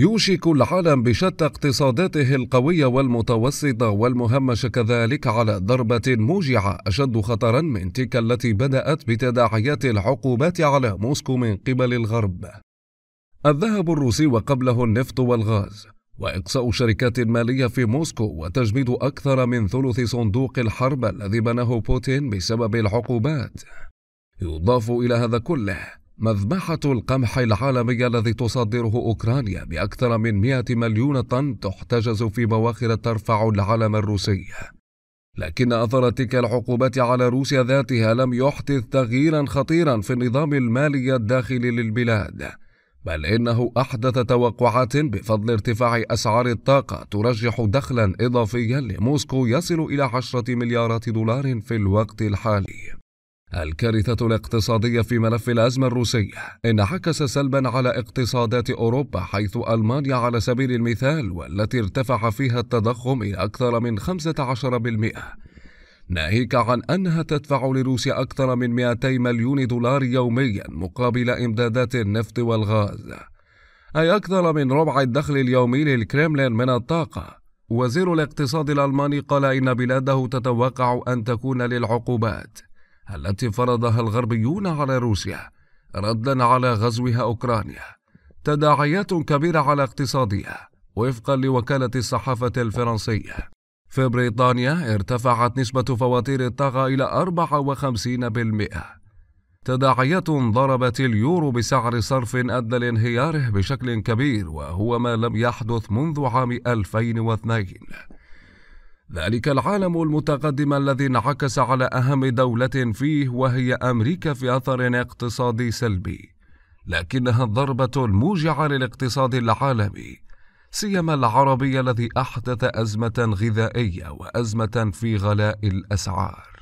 يوشك العالم بشتى اقتصاداته القوية والمتوسطة والمهمشة كذلك على ضربة موجعة أشد خطرا من تلك التي بدأت بتداعيات العقوبات على موسكو من قبل الغرب. الذهب الروسي وقبله النفط والغاز، وإقصاء شركات مالية في موسكو وتجميد أكثر من ثلث صندوق الحرب الذي بناه بوتين بسبب العقوبات. يضاف إلى هذا كله مذبحة القمح العالمي الذي تصدره أوكرانيا بأكثر من 100 مليون طن تحتجز في بواخر ترفع العلم الروسي لكن أثر تلك العقوبات على روسيا ذاتها لم يحدث تغييرا خطيرا في النظام المالي الداخلي للبلاد بل إنه أحدث توقعات بفضل ارتفاع أسعار الطاقة ترجح دخلا إضافيا لموسكو يصل إلى 10 مليارات دولار في الوقت الحالي الكارثة الاقتصادية في ملف الأزمة الروسية انعكس سلبا على اقتصادات أوروبا حيث ألمانيا على سبيل المثال والتي ارتفع فيها التضخم إلى أكثر من 15% ناهيك عن أنها تدفع لروسيا أكثر من 200 مليون دولار يوميا مقابل إمدادات النفط والغاز أي أكثر من ربع الدخل اليومي للكريملين من الطاقة وزير الاقتصاد الألماني قال إن بلاده تتوقع أن تكون للعقوبات التي فرضها الغربيون على روسيا ردا على غزوها أوكرانيا تداعيات كبيرة على اقتصادها وفقا لوكالة الصحافة الفرنسية في بريطانيا ارتفعت نسبة فواتير الطاقة إلى 54% تداعيات ضربت اليورو بسعر صرف أدى لانهياره بشكل كبير وهو ما لم يحدث منذ عام 2002 ذلك العالم المتقدم الذي انعكس على أهم دولة فيه وهي أمريكا في أثر اقتصادي سلبي لكنها الضربة الموجعة للاقتصاد العالمي سيما العربي الذي أحدث أزمة غذائية وأزمة في غلاء الأسعار